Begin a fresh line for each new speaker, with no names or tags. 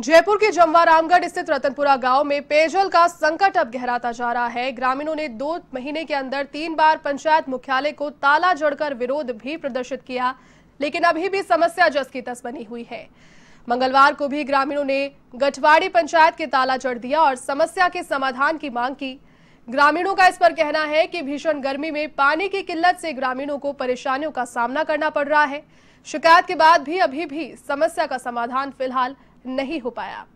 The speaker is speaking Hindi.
जयपुर के जमवा रामगढ़ स्थित रतनपुरा गांव में पेयजल का संकट अब गहराता जा रहा है ग्रामीणों ने दो महीने के अंदर तीन बार पंचायत मुख्यालय को ताला जड़कर विरोध भी प्रदर्शित किया लेकिन अभी भी समस्या जस की तस बनी हुई है मंगलवार को भी ग्रामीणों ने गठवाड़ी पंचायत के ताला जड़ दिया और समस्या के समाधान की मांग की ग्रामीणों का इस पर कहना है कि भीषण गर्मी में पानी की किल्लत से ग्रामीणों को परेशानियों का सामना करना पड़ रहा है शिकायत के बाद भी अभी भी समस्या का समाधान फिलहाल नहीं हो पाया